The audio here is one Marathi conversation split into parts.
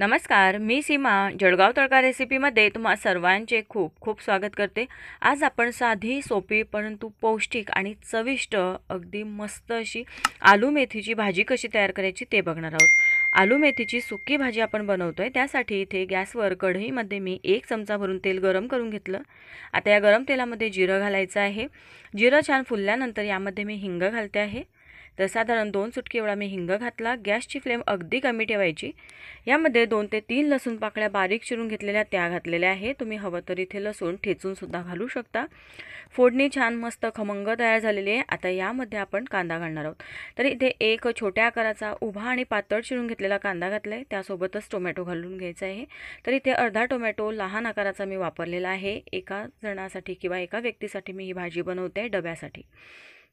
नमस्कार मी सीमा जळगाव तळका रेसिपीमध्ये तुम्हा सर्वांचे खूप खूप स्वागत करते आज आपण साधी सोपी परंतु पौष्टिक आणि चविष्ट अगदी मस्त अशी आलू मेथीची भाजी कशी तयार करायची ते बघणार आहोत आलू मेथीची सुकी भाजी आपण बनवतो आहे त्यासाठी इथे गॅसवर कढईमध्ये मी एक चमचा भरून तेल गरम करून घेतलं आता या गरम तेलामध्ये जिरं घालायचं आहे जिरं छान फुलल्यानंतर यामध्ये मी हिंग घालते आहे तर साधारण दोन सुटके एवढा मी हिंग घातला गॅसची फ्लेम अगदी कमी ठेवायची यामध्ये दोन ते तीन लसूण पाकळ्या बारीक चिरून घेतलेल्या त्या घातलेल्या आहे तुम्ही हवं तर इथे लसूण ठेचूनसुद्धा घालू शकता फोडणी छान मस्त खमंग तयार झालेली आहे आता यामध्ये आपण कांदा घालणार आहोत तर इथे एक छोट्या आकाराचा उभा आणि पातळ चिरून घेतलेला कांदा घातला आहे त्यासोबतच टोमॅटो घालून घ्यायचा आहे तर इथे अर्धा टोमॅटो लहान आकाराचा मी वापरलेला आहे एका जणासाठी किंवा एका व्यक्तीसाठी मी ही भाजी बनवते डब्यासाठी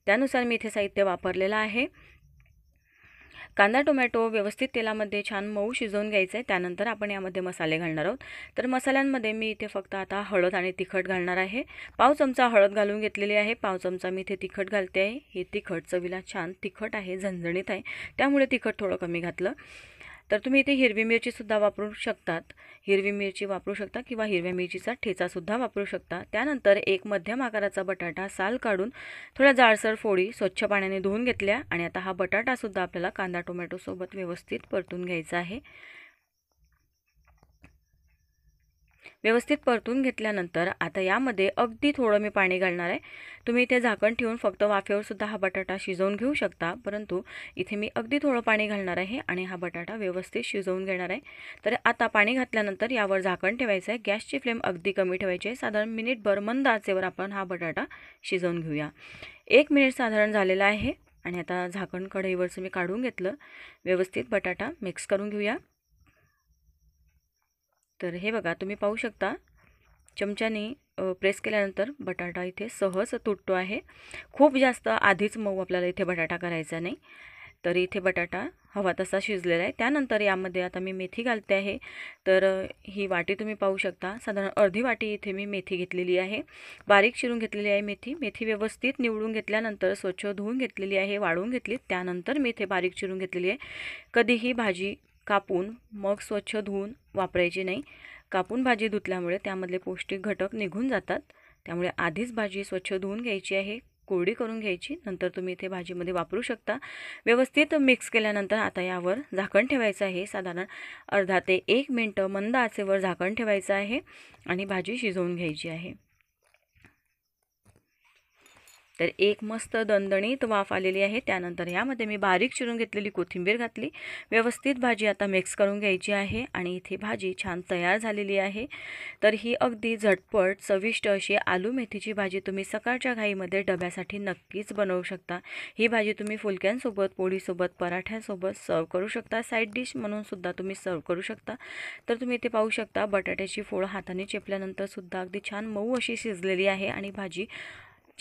त्यानुसार मी इथे साहित्य वापरलेलं आहे कांदा टोमॅटो व्यवस्थित तेलामध्ये छान मऊ शिजवून घ्यायचं आहे त्यानंतर आपण यामध्ये मसाले घालणार आहोत तर मसाल्यांमध्ये मी इथे फक्त आता हळद आणि तिखट घालणार आहे पाव चमचा हळद घालून घेतलेली आहे पाव चमचा मी इथे तिखट घालते आहे हे तिखट चवीला छान तिखट आहे झणझणीत आहे त्यामुळे तिखट थोडं कमी घातलं तर तुम्ही इथे हिरवी मिरचीसुद्धा वापरू शकतात हिरवी मिरची वापरू शकता किंवा हिरव्या मिरचीचा ठेचासुद्धा वापरू शकता त्यानंतर एक मध्यम आकाराचा बटाटा साल काढून थोड्या जाडसर फोडी स्वच्छ पाण्याने धुवून घेतल्या आणि आता हा बटाटासुद्धा आपल्याला कांदा टोमॅटोसोबत व्यवस्थित परतून घ्यायचा आहे व्यवस्थित परतून घेतल्यानंतर आता यामध्ये अगदी थोडं मी पाणी घालणार आहे तुम्ही इथे झाकण ठेवून फक्त वाफेवरसुद्धा हा बटाटा शिजवून घेऊ शकता परंतु इथे मी अगदी थोडं पाणी घालणार आहे आणि हा बटाटा व्यवस्थित शिजवून घेणार आहे तर आता पाणी घातल्यानंतर यावर झाकण ठेवायचं आहे गॅसची फ्लेम अगदी कमी ठेवायची आहे साधारण मिनिटभर मंद आचेवर आपण हा बटाटा शिजवून घेऊया एक मिनिट साधारण झालेला आहे आणि आता झाकण कढईवरचं मी काढून घेतलं व्यवस्थित बटाटा मिक्स करून घेऊया तर हे बघा तुम्ही पाहू शकता चमच्याने प्रेस केल्यानंतर बटाटा इथे सहज तुटतो आहे खूप जास्त आधीच मऊ आपल्याला इथे बटाटा करायचा नाही तर इथे बटाटा हवा तसा शिजलेला आहे त्यानंतर यामध्ये आता मी मेथी घालते आहे तर ही वाटी तुम्ही पाहू शकता साधारण अर्धी वाटी इथे मी मेथी घेतलेली आहे बारीक चिरून घेतलेली आहे मेथी मेथी व्यवस्थित निवडून घेतल्यानंतर स्वच्छ धुवून घेतलेली आहे वाळून घेतली त्यानंतर मी इथे बारीक चिरून घेतलेली आहे कधीही भाजी कापून मग स्वच्छ धुवून वापरायची नाही कापून भाजी धुतल्यामुळे त्यामधले पौष्टिक घटक निघून जातात त्यामुळे आधीच भाजी स्वच्छ धुवून घ्यायची आहे कोरडी करून घ्यायची नंतर तुम्ही इथे भाजीमध्ये वापरू शकता व्यवस्थित मिक्स केल्यानंतर आता यावर झाकण ठेवायचं आहे साधारण अर्धा ते एक मिनटं मंद आचेवर झाकण ठेवायचं आहे आणि भाजी शिजवून घ्यायची आहे तर एक मस्त दणदणीत वाफ आलेली आहे त्यानंतर यामध्ये मी बारीक चिरून घेतलेली कोथिंबीर घातली व्यवस्थित भाजी आता मिक्स करून घ्यायची आहे आणि इथे भाजी छान तयार झालेली आहे तर ही अगदी झटपट चविष्ट अशी आलू मेथीची भाजी तुम्ही सकाळच्या घाईमध्ये डब्यासाठी नक्कीच बनवू शकता ही भाजी तुम्ही फुलक्यांसोबत पोळीसोबत पराठ्यांसोबत सर्व करू शकता साईड डिश म्हणून सुद्धा तुम्ही सर्व करू शकता तर तुम्ही इथे पाहू शकता बटाट्याची फोळ हाताने चेपल्यानंतर सुद्धा अगदी छान मऊ अशी शिजलेली आहे आणि भाजी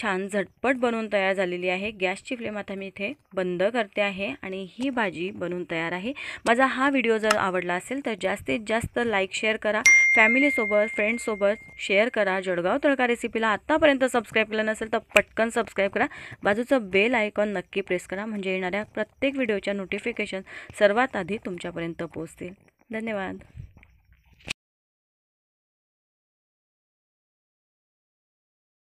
छान झटपट बनवून तयार झालेली आहे गॅसची फ्लेम आता मी इथे बंद करते आहे आणि ही भाजी बनवून तयार आहे माझा हा व्हिडिओ जर आवडला असेल तर जास्तीत जास्त लाईक शेअर करा फॅमिलीसोबत फ्रेंड्ससोबत शेअर करा जळगाव तळका रेसिपीला आत्तापर्यंत सबस्क्राईब केलं नसेल तर पटकन सबस्क्राईब करा बाजूचं बेल आयकॉन नक्की प्रेस करा म्हणजे येणाऱ्या प्रत्येक व्हिडिओच्या नोटिफिकेशन सर्वात आधी तुमच्यापर्यंत पोहोचतील धन्यवाद